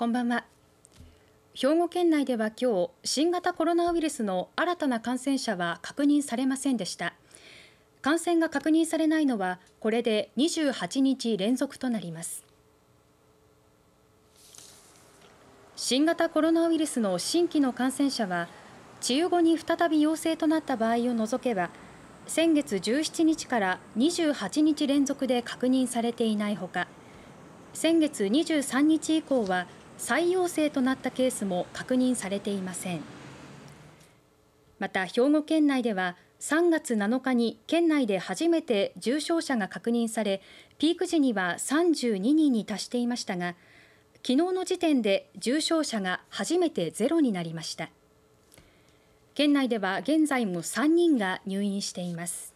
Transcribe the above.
こんばんは兵庫県内では今日新型コロナウイルスの新たな感染者は確認されませんでした感染が確認されないのはこれで28日連続となります新型コロナウイルスの新規の感染者は治癒後に再び陽性となった場合を除けば先月17日から28日連続で確認されていないほか先月23日以降は再陽性となったケースも確認されていませんまた兵庫県内では3月7日に県内で初めて重症者が確認されピーク時には32人に達していましたが昨日の時点で重症者が初めてゼロになりました県内では現在も3人が入院しています